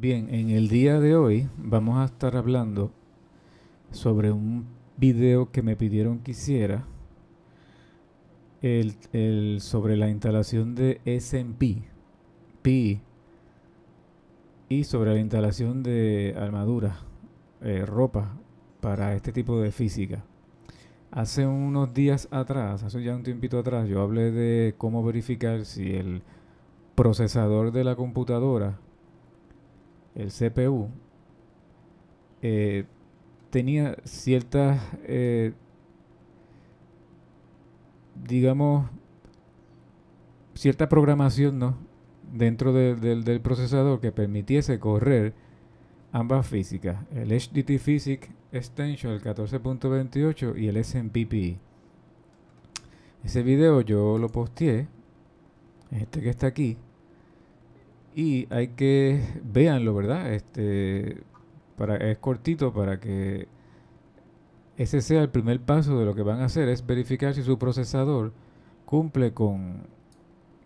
Bien, en el día de hoy vamos a estar hablando sobre un video que me pidieron que hiciera sobre la instalación de SMP y sobre la instalación de armaduras, eh, ropa para este tipo de física. Hace unos días atrás, hace ya un tiempito atrás, yo hablé de cómo verificar si el procesador de la computadora el CPU, eh, tenía ciertas, eh, digamos, cierta programación ¿no? dentro del procesador que permitiese correr ambas físicas, el HDT Physics Extension, el 14.28 y el SMPPE. Ese video yo lo posteé, este que está aquí, y hay que, véanlo, ¿verdad? Este, para, es cortito para que ese sea el primer paso de lo que van a hacer, es verificar si su procesador cumple con,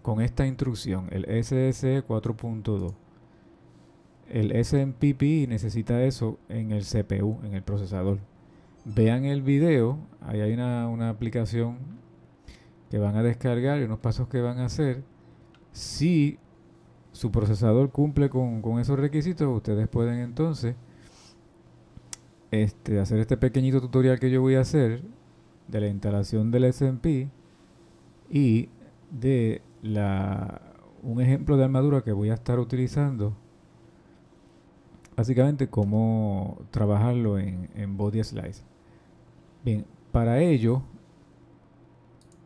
con esta instrucción, el SSE 4.2. El SMPP necesita eso en el CPU, en el procesador. Vean el video, ahí hay una, aplicación que van a descargar y unos pasos que van a hacer si su procesador cumple con, esos requisitos, ustedes pueden entonces este, hacer este pequeñito tutorial que yo voy a hacer de la instalación del SMP y de la, un ejemplo de armadura que voy a estar utilizando básicamente cómo trabajarlo en, en Body Slice. Bien, para ello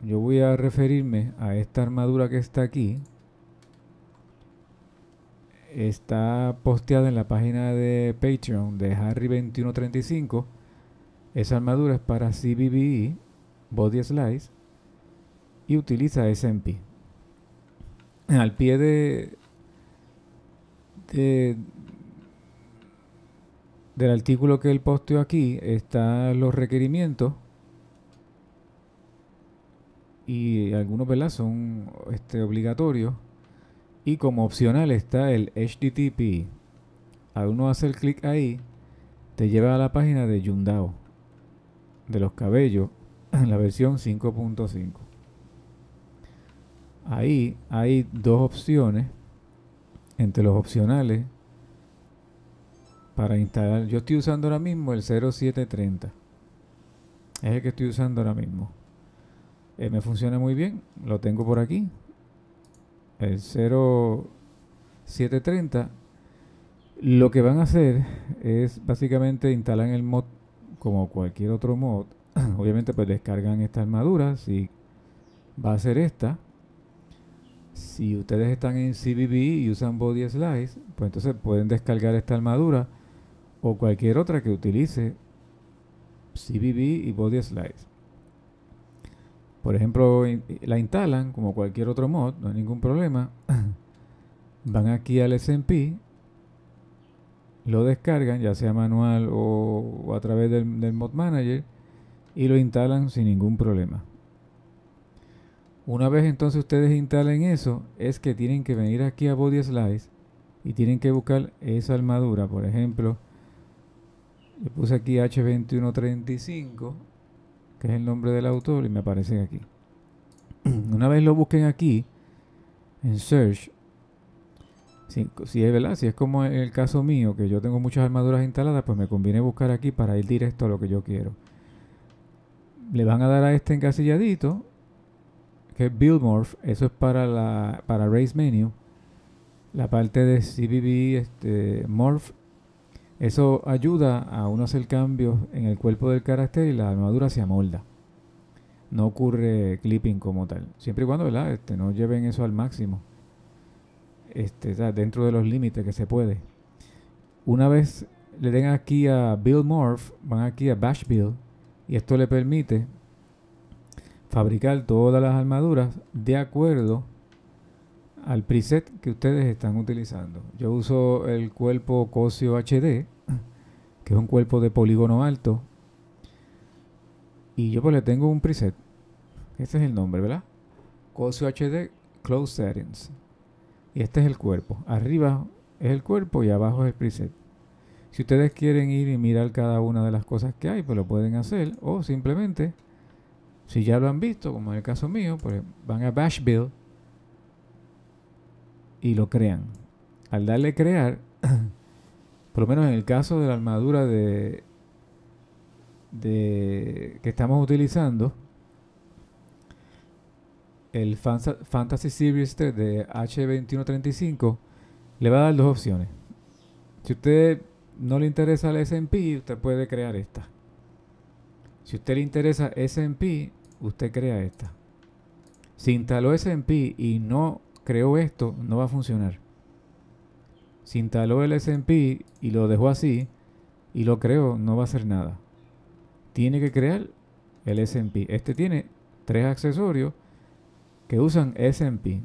yo voy a referirme a esta armadura que está aquí está posteada en la página de Patreon de Harry2135. Esa armadura es para CBBE, Body Slice, y utiliza SMP. Al pie de, del artículo que él posteó aquí están los requerimientos y algunos ¿verdad? son este, obligatorios y como opcional está el HTTP. al uno hacer clic ahí, te lleva a la página de Yundao, de los cabellos, en la versión 5.5. Ahí hay dos opciones entre los opcionales para instalar. Yo estoy usando ahora mismo el 0730. Es el que estoy usando ahora mismo. Eh, me funciona muy bien. Lo tengo por aquí el 0730, lo que van a hacer es básicamente instalar el mod como cualquier otro mod. Obviamente pues descargan esta armadura, si va a ser esta. Si ustedes están en CBB y usan Body Slice, pues entonces pueden descargar esta armadura o cualquier otra que utilice CBB y Body Slice por ejemplo, la instalan como cualquier otro mod, no hay ningún problema. Van aquí al SMP, lo descargan, ya sea manual o, a través del, del, Mod Manager, y lo instalan sin ningún problema. Una vez entonces ustedes instalen eso, es que tienen que venir aquí a Body Slice y tienen que buscar esa armadura. Por ejemplo, le puse aquí H2135 que es el nombre del autor, y me aparecen aquí. Una vez lo busquen aquí, en Search, si, si, es verdad, si es como el caso mío, que yo tengo muchas armaduras instaladas, pues me conviene buscar aquí para ir directo a lo que yo quiero. Le van a dar a este encasilladito, que es Build Morph, eso es para, la, para Race Menu, la parte de CBB este, Morph eso ayuda a uno hacer cambios en el cuerpo del carácter y la armadura se amolda. No ocurre clipping como tal. Siempre y cuando ¿verdad? Este, no lleven eso al máximo. Este, dentro de los límites que se puede. Una vez le den aquí a Bill Morph, van aquí a Bash Bill, y esto le permite fabricar todas las armaduras de acuerdo al preset que ustedes están utilizando. Yo uso el cuerpo Cosio HD, que es un cuerpo de polígono alto. Y yo pues le tengo un preset. Este es el nombre, ¿verdad? Cosio HD Close Settings. Y este es el cuerpo. Arriba es el cuerpo y abajo es el preset. Si ustedes quieren ir y mirar cada una de las cosas que hay, pues lo pueden hacer. O simplemente, si ya lo han visto, como en el caso mío, pues van a Bash Build y lo crean. Al darle crear, por lo menos en el caso de la armadura de, de que estamos utilizando, el Fantasy Series 3 de H2135 le va a dar dos opciones. Si usted no le interesa el SMP, usted puede crear esta. Si usted le interesa SMP, usted crea esta. Si instaló SMP y no creó esto, no va a funcionar. Si instaló el SMP y lo dejó así y lo creó, no va a hacer nada. Tiene que crear el SMP Este tiene tres accesorios que usan SMP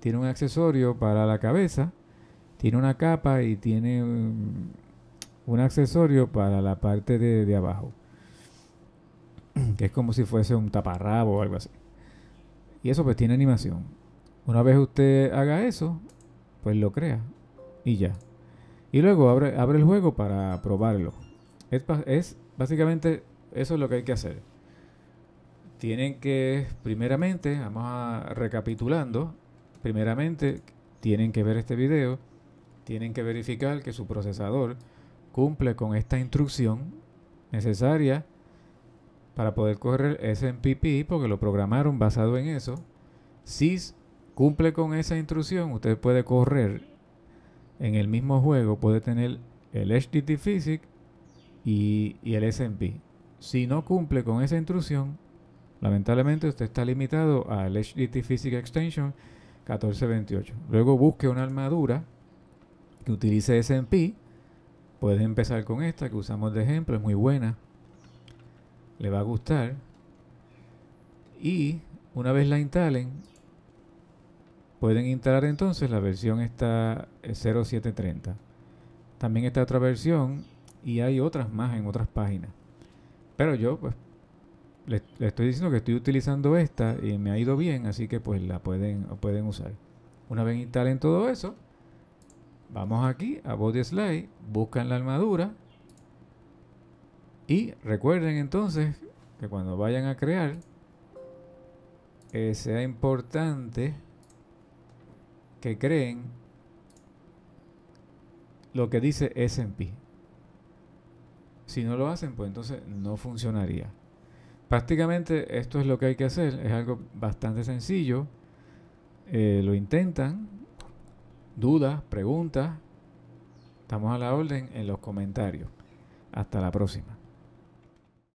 Tiene un accesorio para la cabeza, tiene una capa y tiene un accesorio para la parte de, de abajo. Que es como si fuese un taparrabo o algo así. Y eso pues tiene animación. Una vez usted haga eso, pues lo crea y ya. Y luego abre, abre el juego para probarlo. Es, básicamente eso es lo que hay que hacer. Tienen que, primeramente, vamos a recapitulando, primeramente tienen que ver este video, tienen que verificar que su procesador cumple con esta instrucción necesaria para poder correr SMPP porque lo programaron basado en eso. SIS cumple con esa instrucción, usted puede correr en el mismo juego, puede tener el HDT Physics y, el SMP. Si no cumple con esa instrucción, lamentablemente usted está limitado al HDT Physics Extension 1428. Luego busque una armadura que utilice SMP. Puede empezar con esta que usamos de ejemplo, es muy buena. Le va a gustar. Y una vez la instalen, Pueden instalar entonces la versión esta 0730. Eh, También está otra versión y hay otras más en otras páginas. Pero yo pues le, estoy diciendo que estoy utilizando esta y me ha ido bien, así que pues la pueden, pueden usar. Una vez instalen todo eso, vamos aquí a Body Slide, buscan la armadura y recuerden entonces que cuando vayan a crear eh, sea importante que creen lo que dice SP. Si no lo hacen, pues entonces no funcionaría. Prácticamente esto es lo que hay que hacer, es algo bastante sencillo. Eh, lo intentan, dudas, preguntas, estamos a la orden en los comentarios. Hasta la próxima.